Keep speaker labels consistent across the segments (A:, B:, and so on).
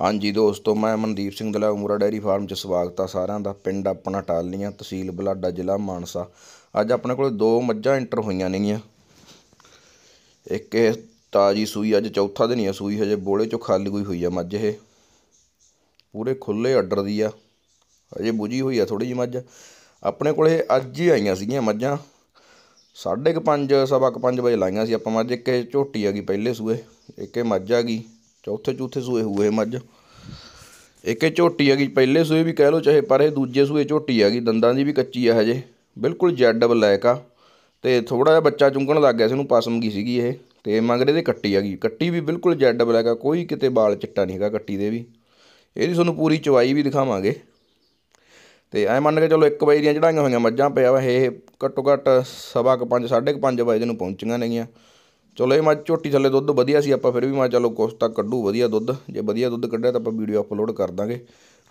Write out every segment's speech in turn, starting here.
A: ਹਾਂਜੀ ਦੋਸਤੋ ਮੈਂ ਮਨਦੀਪ ਸਿੰਘ ਦਲਾ ਉਮਰਾ ਡੈਰੀ ਫਾਰਮ 'ਚ ਸਵਾਗਤ ਆ ਸਾਰਿਆਂ ਦਾ ਪਿੰਡ ਆਪਣਾ ਟਾਲੀਆਂ ਤਹਿਸੀਲ ਬਲਾਡਾ ਜ਼ਿਲ੍ਹਾ ਮਾਨਸਾ ਅੱਜ ਆਪਣੇ ਕੋਲ ਦੋ ਮੱਝਾਂ ਇੰਟਰ ਹੋਈਆਂ ਨੇਗੀਆਂ ਇੱਕ ਇਹ ਤਾਜੀ ਸੂਈ ਅੱਜ ਚੌਥਾ ਦਿਨ ਹੀ ਆ ਸੂਈ ਹਜੇ ਬੋਲੇ 'ਚੋਂ ਖਾਲੀ ਹੋਈ ਹੋਈ ਆ ਮੱਝ ਇਹ ਪੂਰੇ ਖੁੱਲੇ ਆਰਡਰ ਦੀ ਆ ਹਜੇ ਬੁਝੀ ਹੋਈ ਆ ਥੋੜੀ ਜਿਹੀ ਮੱਝ ਆਪਣੇ ਕੋਲੇ ਅੱਜ ਹੀ ਆਈਆਂ ਸੀਗੀਆਂ ਮੱਝਾਂ 5:30 ਸਵਾ 5 ਵਜੇ ਲਾਈਆਂ ਸੀ ਆਪਾਂ ਮੱਝ ਇੱਕ ਇਹ ਝੋਟੀ ਆ ਗਈ ਪਹਿਲੇ ਸੂਏ ਇੱਕ ਇਹ ਮੱਝ ਆ ਗਈ ਚੌਥੇ ਚੌਥੇ ਸੂਏ ਹੋਏ ਮੱਝ ਇੱਕ ਇਹ ਝੋਟੀ ਹੈਗੀ ਪਹਿਲੇ ਸੂਏ ਵੀ ਕਹਿ ਲੋ ਚਾਹੇ ਪਰ ਇਹ ਦੂਜੇ ਸੂਏ ਝੋਟੀ ਹੈਗੀ ਦੰਦਾਂ ਦੀ ਵੀ ਕੱਚੀ ਆ ਹਜੇ ਬਿਲਕੁਲ ਜੈਡ ਬਲੈਕ ਆ ਤੇ ਥੋੜਾ ਜਿਹਾ ਬੱਚਾ ਚੁੰਗਣ ਲੱਗ ਗਿਆ ਸੀ ਉਹਨੂੰ ਪਸਮ ਗਈ ਸੀਗੀ ਇਹ ਤੇ ਰਹੇ ਦੇ ਕੱਟੀ ਹੈਗੀ ਕੱਟੀ ਵੀ ਬਿਲਕੁਲ ਜੈਡ ਬਲੈਕ ਆ ਕੋਈ ਕਿਤੇ ਵਾਲ ਚਿੱਟਾ ਨਹੀਂ ਹੈਗਾ ਕੱਟੀ ਦੇ ਵੀ ਇਹਦੀ ਤੁਹਾਨੂੰ ਪੂਰੀ ਚਵਾਈ ਵੀ ਦਿਖਾਵਾਂਗੇ ਤੇ ਐ ਮੰਨ ਕੇ ਚਲੋ ਇੱਕ ਵਜੇ ਦੀਆਂ ਚੜਾਈਆਂ ਹੋਈਆਂ ਮੱਝਾਂ ਪਿਆ ਵਾ ਇਹ ਘੱਟੋ ਘੱਟ ਸਵਾ ਕ 5 5:30 ਵਜੇ ਨੂੰ ਪਹੁੰਚੀਆਂ ਨੇਗੀਆਂ ਚਲੋ ਇਹ ਮੈਂ ਝੋਟੀ ਥੱਲੇ ਦੁੱਧ ਵਧੀਆ ਸੀ ਆਪਾਂ ਫਿਰ ਵੀ ਮੈਂ ਚਲੋ ਕੁਛ ਤਾਂ ਕੱਢੂ ਵਧੀਆ ਦੁੱਧ ਜੇ ਵਧੀਆ ਦੁੱਧ ਕੱਢਿਆ ਤਾਂ ਆਪਾਂ ਵੀਡੀਓ ਅਪਲੋਡ ਕਰ ਦਾਂਗੇ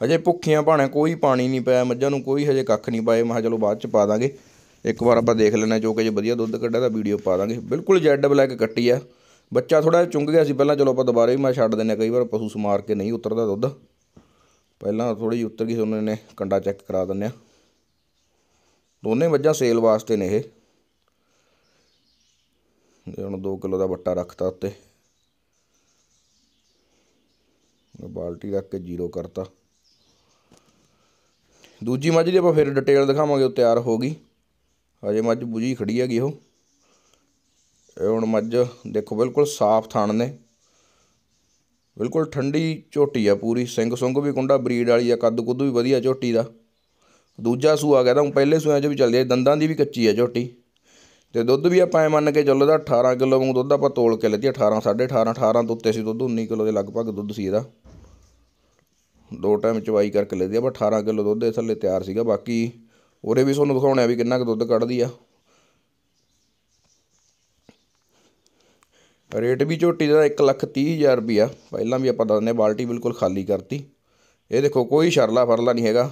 A: ਹਜੇ ਭੁੱਖੀਆਂ ਭਾਣਾ ਕੋਈ ਪਾਣੀ ਨਹੀਂ ਪਾਇਆ ਮੱਝਾਂ ਨੂੰ ਕੋਈ ਹਜੇ ਕੱਖ ਨਹੀਂ ਪਾਏ ਮੈਂ ਚਲੋ ਬਾਅਦ ਚ ਪਾ ਦਾਂਗੇ ਇੱਕ ਵਾਰ ਆਪਾਂ ਦੇਖ ਲੈਣਾ ਜੋ ਕਿ ਜੇ ਵਧੀਆ ਦੁੱਧ ਕੱਢਿਆ ਤਾਂ ਵੀਡੀਓ ਪਾ ਦਾਂਗੇ ਬਿਲਕੁਲ ਜੈਡ ਬਲੈਕ ਕੱਟੀ ਆ ਬੱਚਾ ਥੋੜਾ ਚੁੰਗ ਗਿਆ ਸੀ ਪਹਿਲਾਂ ਚਲੋ ਆਪਾਂ ਦੁਬਾਰਾ ਵੀ ਮੈਂ ਛੱਡ ਦਿੰਨੇ ਕਈ ਵਾਰ ਪਸ਼ੂ ਸਮਾਰ ਕੇ ਨਹੀਂ ਉਤਰਦਾ ਦੁੱਧ ਪਹਿਲਾਂ ਥੋੜੀ ਜਿਹੀ ਉਤਰ ਗਈ ਸੀ ਉਹਨਾਂ ਨੇ ਕੰਡਾ ਚੈੱਕ ਕਰਾ ਦਿੰਨੇ ਆ ਦੋਨੇ ਮੱਝਾਂ ਸੇਲ ਵਾਸਤੇ ਨੇ ਇਹ ਇਹ ਹੁਣ 2 ਕਿਲੋ ਦਾ ਬੱਟਾ ਰੱਖਤਾ ਉੱਤੇ ਬਾਲਟੀ ਰੱਖ ਕੇ ਜ਼ੀਰੋ ਕਰਤਾ ਦੂਜੀ ਮੱਝ ਦੀ ਆਪਾਂ ਫਿਰ ਡਿਟੇਲ ਦਿਖਾਵਾਂਗੇ ਉਹ ਤਿਆਰ ਹੋ ਗਈ ਹਜੇ ਮੱਝ ਬੁਝੀ ਖੜੀ ਹੈਗੀ ਉਹ ਇਹ ਹੁਣ ਮੱਝ ਦੇਖੋ ਬਿਲਕੁਲ ਸਾਫ਼ ਥਣ ਨੇ ਬਿਲਕੁਲ ਠੰਡੀ ਝੋਟੀ ਆ ਪੂਰੀ ਸਿੰਘ ਸੁੰਗ ਵੀ ਕੁੰਡਾ ਬਰੀਡ ਵਾਲੀ ਆ ਕੱਦ ਕੁੱਦ ਵੀ ਵਧੀਆ ਝੋਟੀ ਦਾ ਦੂਜਾ ਸੂਆ ਕਹਿੰਦਾ ਪਹਿਲੇ ਸੂਆਂ 'ਚ ਵੀ ਚੱਲਦੀ ਆ ਦੰਦਾਂ ਦੀ ਵੀ ਕੱਚੀ ਆ ਝੋਟੀ ਤੇ ਦੁੱਧ ਵੀ ਆਪਾਂ ਐ ਮੰਨ ਕੇ ਚੱਲੋ ਦਾ 18 ਕਿਲੋ ਵਾਂਗ ਦੁੱਧ ਆਪਾਂ ਤੋਲ ਕੇ ਲੈਤੀ 18 18 18 ਤੋਂ ਉੱਤੇ ਸੀ ਦੁੱਧ 19 ਕਿਲੋ ਦੇ ਲਗਭਗ ਦੁੱਧ ਸੀ ਇਹਦਾ ਦੋ ਟਾਈਮ ਚਵਾਈ ਕਰਕੇ ਲੈਦੀ ਆਪਾਂ 18 ਕਿਲੋ ਦੁੱਧ ਇਸ ਥੱਲੇ ਤਿਆਰ ਸੀਗਾ ਬਾਕੀ ਉਹਦੇ ਵੀ ਤੁਹਾਨੂੰ ਦਿਖਾਉਣਾ ਵੀ ਕਿੰਨਾ ਕੁ ਦੁੱਧ ਕੱਢਦੀ ਆ ਰੇਟ ਵੀ ਝੋਟੀ ਦਾ 130000 ਰੁਪਿਆ ਪਹਿਲਾਂ ਵੀ ਆਪਾਂ ਦੱਸਨੇ ਬਾਲਟੀ ਬਿਲਕੁਲ ਖਾਲੀ ਕਰਤੀ ਇਹ ਦੇਖੋ ਕੋਈ ਸ਼ਰਲਾ ਫਰਲਾ ਨਹੀਂ ਹੈਗਾ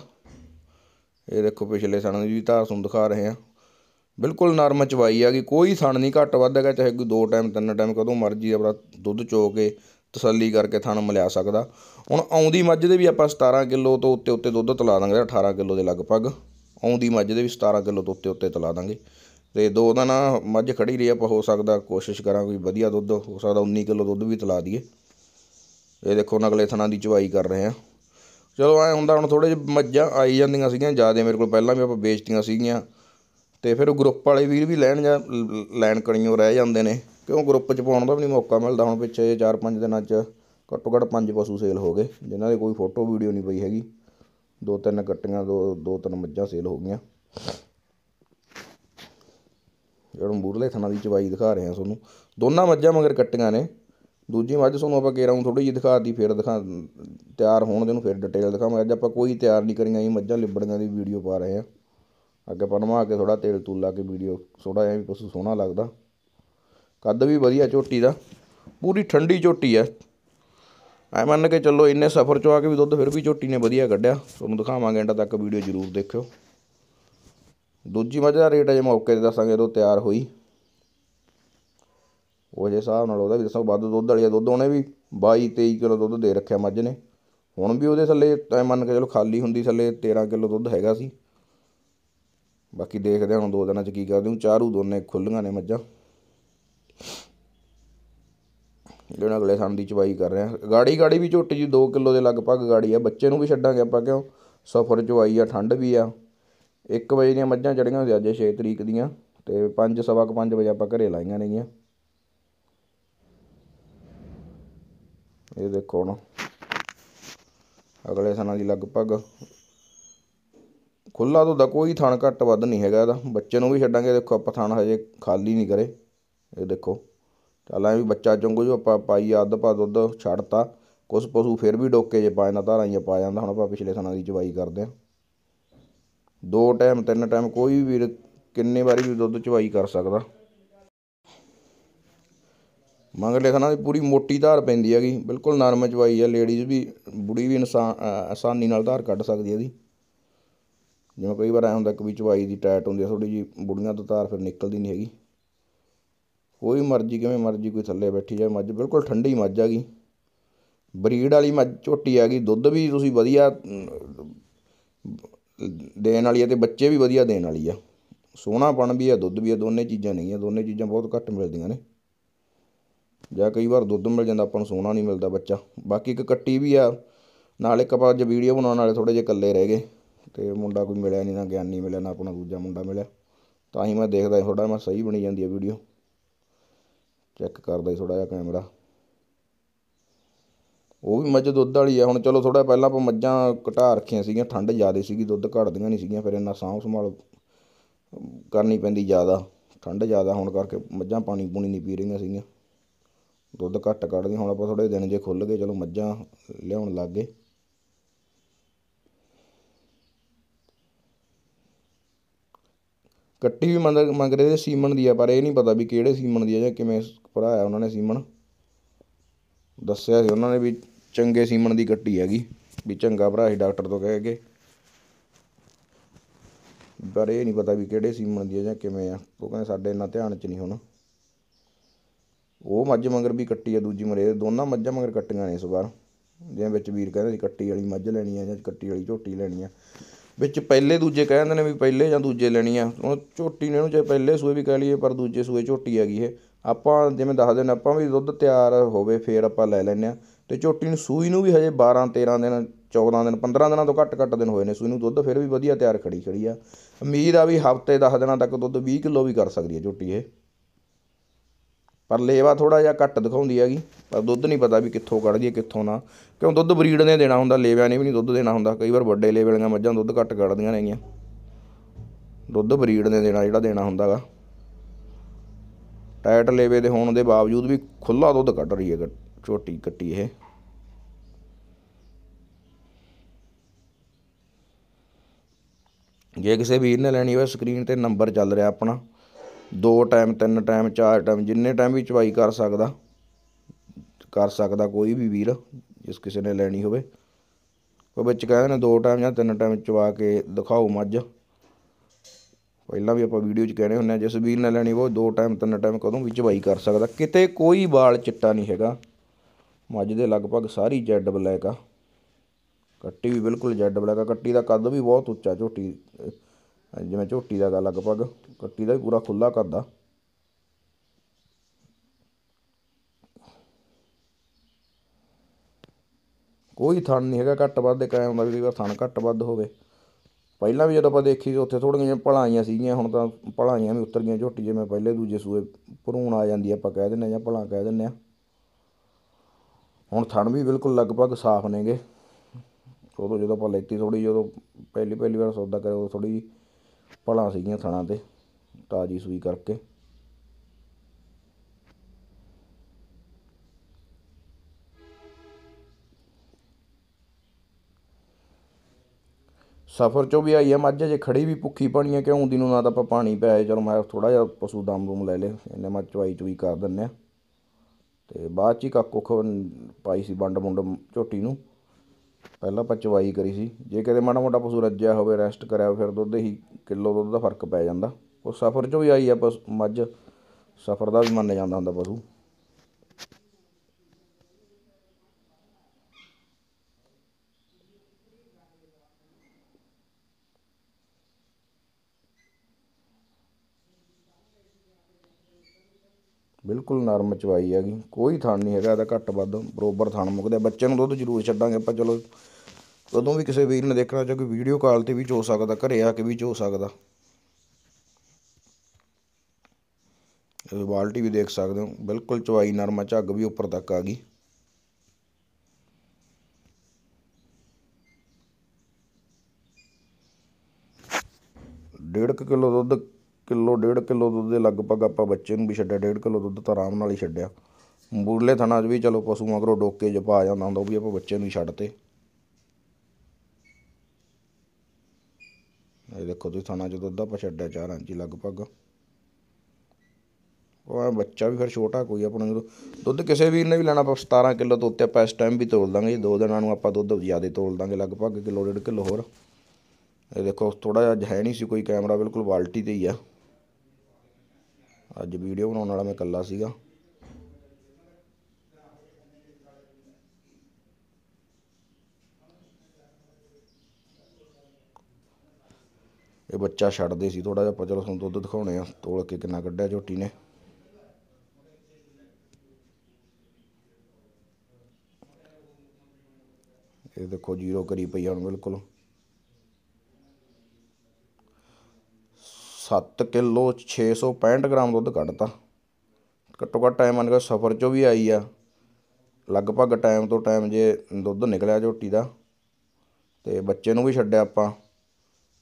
A: ਇਹ ਦੇਖੋ ਪਿਛਲੇ ਸਣ ਦੀ ਧਾਰ ਤੁਹਾਨੂੰ ਦਿਖਾ ਰਹੇ ਆ ਬਿਲਕੁਲ ਨਰਮ ਚਵਾਈ ਆ ਕਿ ਕੋਈ ਥਣ ਨਹੀਂ ਘੱਟ ਵੱਧ ਹੈਗਾ ਚਾਹੇ ਕੋਈ ਦੋ ਟਾਈਮ ਤਿੰਨ ਟਾਈਮ ਕਦੋਂ ਮਰਜ਼ੀ ਆਪਣਾ ਦੁੱਧ ਚੋ ਕੇ ਤਸੱਲੀ ਕਰਕੇ ਥਣ ਮਲਿਆ ਸਕਦਾ ਹੁਣ ਆਉਂਦੀ ਮੱਝ ਦੇ ਵੀ ਆਪਾਂ 17 ਕਿਲੋ ਤੋਂ ਉੱਤੇ ਉੱਤੇ ਦੁੱਧ ਤਲਾ ਦਾਂਗੇ 18 ਕਿਲੋ ਦੇ ਲਗਭਗ ਆਉਂਦੀ ਮੱਝ ਦੇ ਵੀ 17 ਕਿਲੋ ਤੋਂ ਉੱਤੇ ਉੱਤੇ ਤਲਾ ਦਾਂਗੇ ਤੇ ਦੋ ਦਾ ਨਾ ਮੱਝ ਖੜੀ ਰਹੀ ਆਪਾਂ ਹੋ ਸਕਦਾ ਕੋਸ਼ਿਸ਼ ਕਰਾਂ ਕੋਈ ਵਧੀਆ ਦੁੱਧ ਹੋ ਸਕਦਾ 19 ਕਿਲੋ ਦੁੱਧ ਵੀ ਤਲਾ ਦਈਏ ਇਹ ਦੇਖੋ ਨਗਲੇ ਥਣਾ ਦੀ ਚਵਾਈ ਕਰ ਰਹੇ ਆ ਚਲੋ ਐ ਹੁੰਦਾ ਹੁਣ ਥੋੜੇ ਜਿਹਾ ਮੱਝਾਂ ਆਈ ਜਾਂਦੀਆਂ ਸੀਗੀਆਂ ਜਿਆਦਾ ਮੇਰੇ ਕੋਲ ਪਹਿਲਾਂ ਵੀ ਆਪਾਂ ਵੇਚਤੀਆਂ ਸੀਗੀਆਂ ਤੇ ਫਿਰ ਉਹ ਗਰੁੱਪ ਵਾਲੇ ਵੀਰ ਵੀ ਲੈਣ ਜਾਂ ਲੈਣ ਕਣੀਓ ਰਹਿ ਜਾਂਦੇ ਨੇ ਕਿਉਂ ਗਰੁੱਪ 'ਚ ਪਾਉਣ ਦਾ ਵੀ ਨਹੀਂ ਮੌਕਾ ਮਿਲਦਾ ਹੁਣ ਪਿੱਛੇ 4-5 ਦਿਨਾਂ 'ਚ ਘੱਟੋ ਘੱਟ 5 ਪਸ਼ੂ ਸੇਲ ਹੋ ਗਏ ਜਿਨ੍ਹਾਂ ਦੀ ਕੋਈ ਫੋਟੋ ਵੀਡੀਓ ਨਹੀਂ ਪਈ ਹੈਗੀ ਦੋ ਤਿੰਨ ਗੱਟੀਆਂ ਦੋ ਦੋ ਤਿੰਨ ਮੱਝਾਂ ਸੇਲ ਹੋ ਗਈਆਂ ਜਿਹੜਾ ਮੂਰਲੇ ਥਣਾ ਦੀ ਚਵਾਈ ਦਿਖਾ ਰਹੇ ਹਾਂ ਤੁਹਾਨੂੰ ਦੋਨਾਂ ਮੱਝਾਂ ਮਗਰ ਕੱਟੀਆਂ ਨੇ ਦੂਜੀ ਮੱਝ ਤੁਹਾਨੂੰ ਆਪਾਂ ਕੇਰਾਉਂ ਥੋੜੀ ਜਿਹੀ ਦਿਖਾਤੀ ਫੇਰ ਦਿਖਾ ਤਿਆਰ ਹੋਣ ਦੇ ਨੂੰ ਫੇਰ ਡਿਟੇਲ ਦਿਖਾਵਾਂਗੇ ਅੱਜ ਆਪਾਂ ਕੋਈ ਤਿਆਰ ਨਹੀਂ ਕਰੀਆਂ ਇਹ ਮੱਝਾਂ ਲਿਬੜੀਆਂ ਦੀ ਵੀਡੀਓ ਪਾ ਰਹੇ ਹਾਂ ਅੱਗੇ ਪਰਮਾ ਕੇ ਥੋੜਾ ਤੇਲ ਤੂਲ ਲਾ ਕੇ ਵੀਡੀਓ ਥੋੜਾ ਐ ਵੀ ਪਸ਼ੂ ਸੋਹਣਾ ਲੱਗਦਾ ਕੱਦ ਵੀ ਵਧੀਆ ਝੋਟੀ ਦਾ ਪੂਰੀ ਠੰਡੀ ਝੋਟੀ ਐ ਐ ਮੰਨ ਕੇ ਚੱਲੋ ਇੰਨੇ ਸਫ਼ਰ ਚੋਂ ਆ ਕੇ ਵੀ ਦੁੱਧ ਫਿਰ ਵੀ ਝੋਟੀ ਨੇ ਵਧੀਆ ਕੱਢਿਆ ਤੁਹਾਨੂੰ ਦਿਖਾਵਾਂਗੇ ਅੰਡਾ ਤੱਕ ਵੀਡੀਓ ਜ਼ਰੂਰ ਦੇਖਿਓ ਦੂਜੀ ਮੱਝ ਦਾ ਰੇਟ ਅਜੇ ਮੌਕੇ ਤੇ ਦੱਸਾਂਗੇ ਜਦੋਂ ਤਿਆਰ ਹੋਈ ਉਹ ਜੇ ਸਾਹ ਨਾਲ ਉਹਦਾ ਵੀ ਦੱਸੋ ਵੱਧ ਦੁੱਧ ਵਾਲੀਆ ਦੁੱਧ ਉਹਨੇ ਵੀ 22 23 ਕਿਲੋ ਦੁੱਧ ਦੇ ਰੱਖਿਆ ਮੱਝ ਨੇ ਹੁਣ ਵੀ ਉਹਦੇ ਥੱਲੇ ਐ ਮੰਨ ਕੇ ਚਲੋ ਖਾਲੀ ਹੁੰਦੀ ਥੱਲੇ 13 ਕਿਲੋ ਦੁੱਧ ਹੈਗਾ ਸੀ ਬਾਕੀ ਦੇਖਦੇ ਹਾਂ ਹੁਣ ਦੋ ਦਿਨਾਂ 'ਚ ਕੀ ਕਰਦੇ ਹਾਂ ਚਾਰੂ ਦੋਨੇ ਖੁੱਲੀਆਂ ਨੇ ਮੱਝਾਂ ਜਿਹੜਾ ਅਗਲੇ ਸੰਨ ਦੀ ਚਵਾਈ ਕਰ ਰਹੇ ਗਾੜੀ ਗਾੜੀ ਵੀ ਝੋਟੀ ਜੀ 2 ਕਿਲੋ ਦੇ ਲਗਭਗ ਗਾੜੀ ਆ ਬੱਚੇ ਨੂੰ ਵੀ ਛੱਡਾਂਗੇ ਆਪਾਂ ਕਿਉਂ ਸਫਰ ਚਵਾਈ ਆ ਠੰਡ ਵੀ ਆ 1 ਵਜੇ ਦੀਆਂ ਮੱਝਾਂ ਚੜੀਆਂ ਹੁੰਦੀਆਂ ਅੱਜ 6 ਤਰੀਕ ਦੀਆਂ ਤੇ 5 ਸਵਾ 5 ਵਜੇ ਆਪਾਂ ਘਰੇ ਲਾਈਆਂ ਨੇਗੀਆਂ ਇਹ ਦੇਖੋ ਹੁਣ ਅਗਲੇ ਸਨਾਂ ਦੀ ਲਗਭਗ ਖੁੱਲਾ ਦਾ ਕੋਈ ਥਣ ਘੱਟ ਵੱਧ ਨਹੀਂ ਹੈਗਾ ਇਹਦਾ ਬੱਚੇ ਨੂੰ ਵੀ ਛੱਡਾਂਗੇ ਦੇਖੋ ਆਪਾਂ ਥਣ ਹਜੇ ਖਾਲੀ ਨਹੀਂ ਕਰੇ ਇਹ ਦੇਖੋ ਚੱਲ ਵੀ ਬੱਚਾ ਚੰਗੂ ਜੋ ਆਪਾਂ ਪਾਈ ਅੱਧ ਪਾ ਦੁੱਧ ਛੱਡਤਾ ਕੁਝ ਪਸ਼ੂ ਫਿਰ ਵੀ ਡੋਕੇ ਜੇ ਪਾਇਨਾ ਧਾਰਾਂ ਹੀ ਪਾ ਜਾਂਦਾ ਹੁਣ ਆਪਾਂ ਪਿਛਲੇ ਸਾਲਾਂ ਦੀ ਚਵਾਈ ਕਰਦੇ ਆ ਦੋ ਟਾਈਮ ਤਿੰਨ ਟਾਈਮ ਕੋਈ ਵੀ ਵੀਰ ਕਿੰਨੇ ਵਾਰੀ ਵੀ ਦੁੱਧ ਚਵਾਈ ਕਰ ਸਕਦਾ ਮੰਗਲੇ ਖਾਨਾ ਦੀ ਪੂਰੀ ਮੋਟੀ ਧਾਰ ਪੈਂਦੀ ਹੈਗੀ ਬਿਲਕੁਲ ਨਰਮ ਚਵਾਈ ਹੈ ਲੇਡੀਜ਼ ਵੀ ਬੁੜੀ ਵੀ ਇਨਸਾਨ ਆਸਾਨੀ ਨਾਲ ਧਾਰ ਕੱਢ ਸਕਦੀ ਹੈ ਇਹਦੀ ਜਿਵੇਂ ਕਈ ਵਾਰ ਐ ਹੁੰਦਾ ਕਿ ਵੀ ਚਵਾਈ ਦੀ ਟਾਈਟ ਹੁੰਦੀ ਆ ਥੋੜ੍ਹੀ ਜਿਹੀ ਬੁੜੀਆਂ ਤੋਂ ਤਾਰ ਫਿਰ ਨਿਕਲਦੀ ਨਹੀਂ ਹੈਗੀ ਕੋਈ ਮਰਜ਼ੀ ਕਿਵੇਂ ਮਰਜ਼ੀ ਕੋਈ ਥੱਲੇ ਬੈਠੀ ਜਾਵੇ ਮੱਝ ਬਿਲਕੁਲ ਠੰਡੀ ਮੱਝ ਆ ਗਈ ਬਰੀਡ ਵਾਲੀ ਮੱਝ ਝੋਟੀ ਆ ਗਈ ਦੁੱਧ ਵੀ ਤੁਸੀਂ ਵਧੀਆ ਦੇਣ ਵਾਲੀ ਆ ਤੇ ਬੱਚੇ ਵੀ ਵਧੀਆ ਦੇਣ ਵਾਲੀ ਆ ਪਣ ਵੀ ਆ ਦੁੱਧ ਵੀ ਆ ਦੋਨੇ ਚੀਜ਼ਾਂ ਨਹੀਂ ਆ ਦੋਨੇ ਚੀਜ਼ਾਂ ਬਹੁਤ ਘੱਟ ਮਿਲਦੀਆਂ ਨੇ ਜਾਂ ਕਈ ਵਾਰ ਦੁੱਧ ਮਿਲ ਜਾਂਦਾ ਆਪਾਂ ਨੂੰ ਸੋਹਣਾ ਨਹੀਂ ਮਿਲਦਾ ਬੱਚਾ ਬਾਕੀ ਇੱਕ ਕੱਟੀ ਵੀ ਆ ਨਾਲ ਇੱਕ ਆਪਾਂ ਅੱਜ ਵੀਡੀਓ ਬਣਾਉਣ ਵਾਲੇ ਥੋੜੇ ਜਿਹੇ ਇਕੱਲੇ ਰਹਿ ਗਏ ਤੇ ਮੁੰਡਾ ਕੋਈ ਮਿਲਿਆ ਨਹੀਂ ਨਾ ਗਿਆਨੀ ਮਿਲਿਆ ਨਾ ਆਪਣਾ ਦੂਜਾ ਮੁੰਡਾ ਮਿਲਿਆ ਤਾਂ ਹੀ ਮੈਂ ਦੇਖਦਾ ਥੋੜ੍ਹਾ ਮੈਂ ਸਹੀ ਬਣੀ ਜਾਂਦੀ ਹੈ ਵੀਡੀਓ ਚੈੱਕ ਕਰਦਾ ਥੋੜ੍ਹਾ ਜਿਹਾ ਕੈਮਰਾ ਉਹ ਵੀ ਮੱਝ ਦੁੱਧ ਵਾਲੀ ਆ ਹੁਣ ਚਲੋ ਥੋੜ੍ਹਾ ਪਹਿਲਾਂ ਆਪਾਂ ਮੱਝਾਂ ਘਟਾ ਰੱਖੀਆਂ ਸੀਗੀਆਂ ਠੰਡ ਜ਼ਿਆਦਾ ਸੀਗੀ ਦੁੱਧ ਘਟਦੀਆਂ ਨਹੀਂ ਸੀਗੀਆਂ ਫਿਰ ਇੰਨਾ ਸਾਂਭ ਸੰਭਾਲ ਕਰਨੀ ਪੈਂਦੀ ਜ਼ਿਆਦਾ ਠੰਡ ਜ਼ਿਆਦਾ ਹੋਣ ਕਰਕੇ ਮੱਝਾਂ ਪਾਣੀ ਪੂਣੀ ਨਹੀਂ ਪੀ ਰਹੀਆਂ ਸੀਗੀਆਂ ਦੁੱਧ ਘੱਟ ਕੱਢਦੀਆਂ ਹੁਣ ਆਪਾਂ ਥੋੜ੍ਹੇ ਦਿਨ ਜੇ ਖੁੱਲ ਗਏ ਚਲੋ ਮੱਝਾਂ ਲਿਆਉਣ ਲੱਗ ਗਏ ਕੱਟੀ ਵੀ ਮੰਗ ਮੰਗ ਰਹੇ ਸੀ ਸੀਮਨ ਦੀ ਆ ਪਰ ਇਹ ਨਹੀਂ ਪਤਾ ਵੀ ਕਿਹੜੇ ਸੀਮਨ ਦੀ ਆ ਜਾਂ ਕਿਵੇਂ ਭਰਾਇਆ ਉਹਨਾਂ ਨੇ ਸੀਮਨ ਦੱਸਿਆ ਸੀ ਉਹਨਾਂ ਨੇ ਵੀ ਚੰਗੇ ਸੀਮਨ ਦੀ ਕੱਟੀ ਹੈਗੀ ਵੀ ਚੰਗਾ ਭਰਾ ਸੀ ਡਾਕਟਰ ਤੋਂ ਕਹਿ ਕੇ ਪਰ ਇਹ ਨਹੀਂ ਪਤਾ ਵੀ ਕਿਹੜੇ ਸੀਮਨ ਦੀ ਆ ਜਾਂ ਕਿਵੇਂ ਆ ਉਹ ਕਹਿੰਦੇ ਸਾਡੇ ਇੰਨਾ ਧਿਆਨ 'ਚ ਨਹੀਂ ਹੁਣ ਉਹ ਮੱਝ ਮੰਗਰ ਵੀ ਕੱਟੀ ਆ ਦੂਜੀ ਮਰੇ ਦੋਨਾਂ ਮੱਝਾਂ ਮੰਗਰ ਕੱਟੀਆਂ ਨੇ ਇਸ ਵਾਰ ਜਿਵੇਂ ਵਿੱਚ ਵੀਰ ਕਹਿੰਦੇ ਸੀ ਕੱਟੀ ਵਾਲੀ ਮੱਝ ਲੈਣੀ ਆ ਜਾਂ ਕੱਟੀ ਵਾਲੀ ਝੋਟੀ ਲੈਣੀ ਆ ਵਿੱਚ ਪਹਿਲੇ ਦੂਜੇ ਕਹਿ ਦਿੰਦੇ ਨੇ ਵੀ ਪਹਿਲੇ ਜਾਂ ਦੂਜੇ ਲੈਣੀ ਆ ਹੁਣ ਝੋਟੀ ਨੇ ਇਹਨੂੰ ਚਾਹੇ ਪਹਿਲੇ ਸੂਏ ਵੀ ਕਹਿ ਲਈਏ ਪਰ ਦੂਜੇ ਸੂਏ ਝੋਟੀ ਹੈਗੀ ਇਹ ਆਪਾਂ ਜਿਵੇਂ ਦੱਸ ਦੇਣਾ ਆਪਾਂ ਵੀ ਦੁੱਧ ਤਿਆਰ ਹੋਵੇ ਫੇਰ ਆਪਾਂ ਲੈ ਲੈਣੇ ਆ ਤੇ ਝੋਟੀ ਨੂੰ ਸੂਈ ਨੂੰ ਵੀ ਹਜੇ 12 13 ਦਿਨ 14 ਦਿਨ 15 ਦਿਨਾਂ ਤੋਂ ਘੱਟ ਘੱਟ ਦਿਨ ਹੋਏ ਨੇ ਸੂਈ ਨੂੰ ਦੁੱਧ ਫੇਰ ਵੀ ਵਧੀਆ ਤਿਆਰ ਖੜੀ ਖੜੀ ਆ ਉਮੀਦ ਆ ਵੀ ਹਫਤੇ 10 ਦਿਨਾਂ ਤੱਕ ਦੁੱਧ 20 ਕਿਲੋ ਵੀ ਕਰ ਸਕਦੀ ਹੈ ਝੋਟੀ ਇਹ ਪਰ ਲੇਵਾ ਥੋੜਾ ਜਿਹਾ ਘੱਟ ਦਿਖਾਉਂਦੀ ਹੈਗੀ ਪਰ ਦੁੱਧ ਨਹੀਂ ਪਤਾ ਵੀ ਕਿੱਥੋਂ ਕੱਢ ਹੈ ਕਿੱਥੋਂ ਨਾ ਕਿਉਂ ਦੁੱਧ ਬਰੀਡ ਨੇ ਦੇਣਾ ਹੁੰਦਾ ਲੇਵਿਆਂ ਨੇ ਵੀ ਨਹੀਂ ਦੁੱਧ ਦੇਣਾ ਹੁੰਦਾ ਕਈ ਵਾਰ ਵੱਡੇ ਲੇਵੇ ਵਾਲੀਆਂ ਮੱਝਾਂ ਦੁੱਧ ਘੱਟ ਕੱਢਦੀਆਂ ਨੇਗੀਆਂ ਦੁੱਧ ਬਰੀਡ ਨੇ ਦੇਣਾ ਜਿਹੜਾ ਦੇਣਾ ਹੁੰਦਾਗਾ ਟਾਇਟ ਲੇਵੇ ਦੇ ਹੋਣ ਦੇ ਬਾਵਜੂਦ ਵੀ ਖੁੱਲਾ ਦੁੱਧ ਕੱਢ ਰਹੀ ਹੈ ਛੋਟੀ ਕੱਟੀ ਇਹ ਜੇ ਕਿਸੇ ਵੀਰ ਨੇ ਲੈਣੀ ਹੋਵੇ ਸਕਰੀਨ ਤੇ ਨੰਬਰ ਚੱਲ ਰਿਹਾ ਆਪਣਾ ਦੋ ਟਾਈਮ ਤਿੰਨ ਟਾਈਮ ਚਾਰ ਟਾਈਮ ਜਿੰਨੇ ਟਾਈਮ ਵੀ ਚਵਾਈ ਕਰ ਸਕਦਾ ਕਰ ਸਕਦਾ ਕੋਈ ਵੀ ਵੀਰ ਜਿਸ ਕਿਸੇ ਨੇ ਲੈਣੀ ਹੋਵੇ ਉਹ ਵਿੱਚ ਕਹਿੰਦੇ ਨੇ ਦੋ ਟਾਈਮ ਜਾਂ ਤਿੰਨ ਟਾਈਮ ਚਵਾ ਕੇ ਦਿਖਾਓ ਮੱਝ ਪਹਿਲਾਂ ਵੀ ਆਪਾਂ ਵੀਡੀਓ 'ਚ ਕਹਿੰਦੇ ਹੁੰਨੇ ਆ ਜਿਸ ਵੀਰ ਨੇ ਲੈਣੀ ਉਹ ਦੋ ਟਾਈਮ ਤਿੰਨ ਟਾਈਮ ਕਦੋਂ ਵੀ ਚਵਾਈ ਕਰ ਸਕਦਾ ਕਿਤੇ ਕੋਈ ਵਾਲ ਚਿੱਟਾ ਨਹੀਂ ਹੈਗਾ ਮੱਝ ਦੇ ਲਗਭਗ ਸਾਰੀ ਜੈਡ ਬਲੈਕ ਆ ਕੱਟੀ ਵੀ ਬਿਲਕੁਲ ਜੈਡ ਬਲੈਕ ਆ ਕੱਟੀ ਦਾ ਕੱਦ ਵੀ ਬਹੁਤ ਉੱਚਾ ਝੋਟੀ ਜਿਵੇਂ ਝੋਟੀ ਦਾ ਗਾ ਲਗਭਗ ਕੱਟੀ ਦਾ ਵੀ ਪੂਰਾ ਖੁੱਲਾ ਕਰਦਾ ਕੋਈ ਥਣ ਨਹੀਂ ਹੈਗਾ ਘੱਟ ਵੱਧ ਦੇ ਕਾਇਮ ਦਾ ਵੀ ਵਾਰ ਥਣ ਘੱਟ ਵੱਧ ਹੋਵੇ ਪਹਿਲਾਂ ਵੀ ਜਦੋਂ ਆਪਾਂ ਦੇਖੀ ਉੱਥੇ ਥੋੜੀਆਂ ਜਿਹੀਆਂ ਪਲਾਈਆਂ ਸੀਗੀਆਂ ਹੁਣ ਤਾਂ ਪਲਾਈਆਂ ਵੀ ਉਤਰ ਗਈਆਂ ਝੋਟੀ ਜਿਵੇਂ ਪਹਿਲੇ ਦੂਜੇ ਸੂਏ ਭਰੂਣ ਆ ਜਾਂਦੀ ਆਪਾਂ ਕਹਿ ਦਿੰਨੇ ਜਾਂ ਪਲਾਂ ਕਹਿ ਦਿੰਨੇ ਆ ਹੁਣ ਥਣ ਵੀ ਬਿਲਕੁਲ ਲਗਭਗ ਸਾਫ਼ ਨੇਗੇ ਉਦੋਂ ਜਦੋਂ ਆਪਾਂ ਲੈਤੀ ਥੋੜੀ ਜਦੋਂ ਪਹਿਲੀ ਪਹਿਲੀ ਵਾਰ ਸੌਦਾ ਕਰਿਆ ਉਦੋਂ ਥੋੜੀ ਪਲਾਂ ਸੀਗੀਆਂ ਥਣਾ ਤੇ ਤਾਜੀ ਸੂਈ ਕਰਕੇ ਸਫਰ ਚੋਂ ਵੀ ਆਈ ਆ ਮੱਝ ਜੇ ਖੜੀ ਵੀ ਭੁੱਖੀ ਪਾਣੀ ਆ ਕਿਉਂ ਦਿਨੋਂ ਨੂੰ ਨਾ ਤਾਂ ਆਪਾਂ ਪਾਣੀ ਪਿਆਏ ਚਲੋ ਮੈਂ ਥੋੜਾ ਜਿਹਾ ਪਸ਼ੂ ਦਮ ਦਮ ਲੈ ਲੇ ਇਹਨੇ ਮੱਝ ਚਵਾਈ ਚੁਈ ਕਰ ਦਿੰਨੇ ਆ ਤੇ ਬਾਅਦ ਚ ਹੀ ਕੱਖ ਪਾਈ ਸੀ ਬੰਡ ਮੁੰਡ ਝੋਟੀ ਨੂੰ ਪਹਿਲਾਂ ਆਪਾਂ ਚਵਾਈ ਕਰੀ ਸੀ ਜੇ ਕਿਤੇ ਮਾੜਾ ਮੋਟਾ ਪਸ਼ੂ ਰੱਜਿਆ ਹੋਵੇ ਰੈਸਟ ਕਰਿਆ ਫਿਰ ਦੁੱਧ ਹੀ ਕਿਲੋ ਦੁੱਧ ਦਾ ਫਰਕ ਪੈ ਜਾਂਦਾ ਉਹ ਸਫਰ 'ਚੋਂ ਵੀ ਆਈ ਆ ਪਸ ਮੱਝ ਸਫਰ ਦਾ ਵੀ ਮੰਨਿਆ ਜਾਂਦਾ ਹੁੰਦਾ ਪਸ਼ੂ ਬਿਲਕੁਲ ਨਰਮ ਚਵਾਈ ਹੈਗੀ ਕੋਈ ਥਣ ਨਹੀਂ ਹੈਗਾ ਇਹਦਾ ਘੱਟ ਵੱਧ ਬਰੋਬਰ ਥਣ ਮੁਕਦੇ ਬੱਚੇ ਨੂੰ ਦੁੱਧ ਜ਼ਰੂਰ ਛੱਡਾਂਗੇ ਆਪਾਂ ਚਲੋ ਕਦੋਂ ਵੀ ਕਿਸੇ ਵੀਰ ਨੇ ਦੇਖਣਾ ਚਾਹੇ ਕੋਈ ਵੀਡੀਓ ਕਾਲ ਤੇ ਵੀ ਚੋ ਸਕਦਾ ਘਰੇ ਆ ਕੇ ਵੀ ਚੋ ਸਕਦਾ ਇਹ ਬਾਲਟੀ ਵੀ ਦੇਖ ਸਕਦੇ ਹੋ ਬਿਲਕੁਲ ਚਵਾਈ ਨਰਮ ਝੱਗ ਵੀ ਉੱਪਰ ਤੱਕ ਆ ਗਈ ਡੇਢ ਕਿਲੋ ਦੁੱਧ ਕਿਲੋ ਡੇਢ ਕਿਲੋ ਦੁੱਧ ਦੇ ਲਗਭਗ ਆਪਾਂ ਬੱਚੇ ਨੂੰ ਵੀ ਛੱਡਿਆ ਡੇਢ ਕਿਲੋ ਦੁੱਧ ਤਾਂ ਆਰਾਮ ਨਾਲ ਹੀ ਛੱਡਿਆ ਬੂੜਲੇ ਥਣਾ 'ਚ ਵੀ ਚਲੋ ਪਸ਼ੂ ਕਰੋ ਡੋਕੇ ਜਪਾ ਪਾ ਜਾਂਦਾ ਹੁੰਦਾ ਉਹ ਵੀ ਆਪਾਂ ਬੱਚੇ ਨੂੰ ਛੱਡਤੇ ਇਹ ਦੇਖੋ ਤੁਸੀਂ ਥਣਾ 'ਚ ਦੁੱਧ ਆਪਾਂ ਛੱਡਿਆ 4 ਇੰਚ ਲਗਭਗ ਉਹ ਆ ਬੱਚਾ ਵੀ ਫਿਰ ਛੋਟਾ ਕੋਈ ਆਪਣਾ ਜਦੋਂ ਦੁੱਧ ਕਿਸੇ ਵੀਰ ਨੇ ਵੀ ਲੈਣਾ ਆਪਾਂ 17 ਕਿਲੋ ਤੋਂ ਉੱਤੇ ਆਪਾਂ ਇਸ ਟਾਈਮ ਵੀ ਤੋਲ ਦਾਂਗੇ ਦੋ ਦਿਨਾਂ ਨੂੰ ਆਪਾਂ ਦੁੱਧ ਜ਼ਿਆਦਾ ਤੋਲ ਦਾਂਗੇ ਲਗਭਗ ਕਿਲੋ ਡੇਢ ਕਿਲੋ ਹੋਰ ਇਹ ਦੇਖੋ ਥੋੜਾ ਜਿਹਾ ਹੈ ਨਹੀਂ ਸੀ ਕੋਈ ਕੈਮਰਾ ਬਿਲਕੁਲ ਕੁਆਲਿਟੀ ਤੇ ਹੀ ਆ ਅੱਜ ਵੀਡੀਓ ਬਣਾਉਣ ਵਾਲਾ ਮੈਂ ਇਕੱਲਾ ਸੀਗਾ ਇਹ ਬੱਚਾ ਛੱਡਦੇ ਸੀ ਥੋੜਾ ਜਿਹਾ ਆਪਾਂ ਚਲੋ ਤੁਹਾਨੂੰ ਦੁੱਧ ਦਿਖਾਉਣੇ ਆ ਤੋਲ ਕੇ ਕਿੰਨਾ ਕੱਢਿਆ ਝੋਟੀ ਨੇ ਇਹ ਦੇਖੋ ਜ਼ੀਰੋ ਕਰੀ ਪਈ ਹੁਣ ਬਿਲਕੁਲ 7 ਕਿਲੋ 665 ਗ੍ਰਾਮ ਦੁੱਧ ਕੱਢਤਾ ਘੱਟੋ ਘੱਟ ਟਾਈਮ ਅਨਗਾ ਸਫਰ ਚੋਂ ਵੀ ਆਈ ਆ ਲਗਭਗ ਟਾਈਮ ਤੋਂ ਟਾਈਮ ਜੇ ਦੁੱਧ ਨਿਕਲਿਆ ਝੋਟੀ ਦਾ ਤੇ ਬੱਚੇ ਨੂੰ ਵੀ ਛੱਡਿਆ ਆਪਾਂ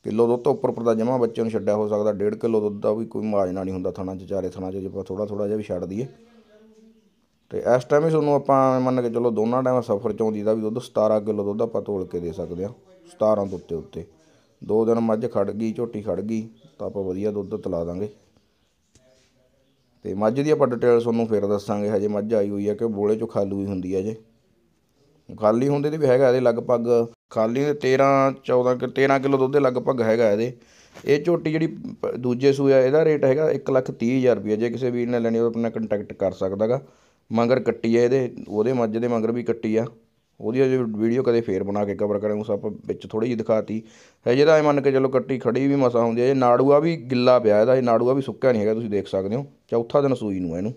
A: ਕਿਲੋ ਦੁੱਧ ਤੋਂ ਉੱਪਰ ਉੱਪਰ ਦਾ ਜਮਾ ਬੱਚੇ ਨੂੰ ਛੱਡਿਆ ਹੋ ਸਕਦਾ 1.5 ਕਿਲੋ ਦੁੱਧ ਦਾ ਵੀ ਕੋਈ ਮਾਜਨਾ ਨਹੀਂ ਹੁੰਦਾ ਥਾਣਾ ਚ ਚਾਰੇ ਥਾਣਾ ਚ ਜੇ ਆਪਾਂ ਥੋੜਾ ਥੋੜਾ ਜਿਹਾ ਵੀ ਛੱਡ ਦਈਏ ਤੇ ਇਸ ਟਾਈਮ ਹੀ ਤੁਹਾਨੂੰ ਆਪਾਂ ਮੰਨ ਕੇ ਚਲੋ ਦੋਨਾਂ ਟਾਈਮ ਸਫਰ ਚੋਂ ਦੀ ਦਾ ਵੀ ਦੁੱਧ 17 ਕਿਲੋ ਦੁੱਧ ਆਪਾਂ ਤੋਲ ਕੇ ਦੇ ਸਕਦੇ ਆ 17 ਦੁੱਤੇ ਉੱਤੇ ਉੱਤੇ ਦੋ ਦਿਨ ਮੱਝ ਖੜ ਗਈ ਝੋਟੀ ਖੜ ਗਈ ਤਾਂ ਆਪਾਂ ਵਧੀਆ ਦੁੱਧ ਤਲਾ ਦਾਂਗੇ ਤੇ ਮੱਝ ਦੀ ਆਪਾਂ ਡਿਟੇਲ ਤੁਹਾਨੂੰ ਫੇਰ ਦੱਸਾਂਗੇ ਹਜੇ ਮੱਝ ਆਈ ਹੋਈ ਹੈ ਕਿ ਬੋਲੇ ਚੋਂ ਖਾਲੂ ਹੀ ਹੁੰਦੀ ਹੈ ਜੇ ਖਾਲੀ ਹੁੰਦੇ ਦੀ ਵੀ ਹੈਗਾ ਇਹਦੇ ਲਗਭਗ ਖਾਲੀ 13 14 ਕਿ 13 ਕਿਲੋ ਦੁੱਧ ਦੇ ਲਗਭਗ ਹੈਗਾ ਇਹਦੇ ਇਹ ਝੋਟੀ ਜਿਹੜੀ ਦੂਜੇ ਸੂਆ ਇਹਦਾ ਰੇਟ ਹੈਗਾ 130000 ਰੁਪਏ ਜੇ ਕਿਸੇ ਵੀਰ ਨੇ ਲੈਣੀ ਹੋਵੇ ਆਪਣਾ ਕੰਟੈਕਟ ਕਰ ਸਕਦਾਗਾ ਮੰਗਰ ਕੱਟੀ ਆ ਇਹਦੇ ਉਹਦੇ ਮੱਝ ਦੇ ਮੰਗਰ ਵੀ ਕੱਟੀ ਆ ਉਹਦੀ ਅਜੇ ਵੀਡੀਓ ਕਦੇ ਫੇਰ ਬਣਾ ਕੇ ਕਵਰ ਕਰਾਂ ਉਸ ਆਪਾਂ ਵਿੱਚ ਥੋੜੀ ਜਿਹੀ ਦਿਖਾਤੀ ਹੈ ਜਿਹੜਾ ਇਹ ਮੰਨ ਕੇ ਚਲੋ ਕੱਟੀ ਖੜੀ ਵੀ ਮਸਾ ਹੁੰਦੀ ਹੈ ਇਹ ਨਾੜੂਆ ਵੀ ਗਿੱਲਾ ਪਿਆ ਇਹਦਾ ਇਹ ਨਾੜੂਆ ਵੀ ਸੁੱਕਿਆ ਨਹੀਂ ਹੈਗਾ ਤੁਸੀਂ ਦੇਖ ਸਕਦੇ ਹੋ ਚੌਥਾ ਦਿਨ ਸੂਈ ਨੂੰ ਇਹਨੂੰ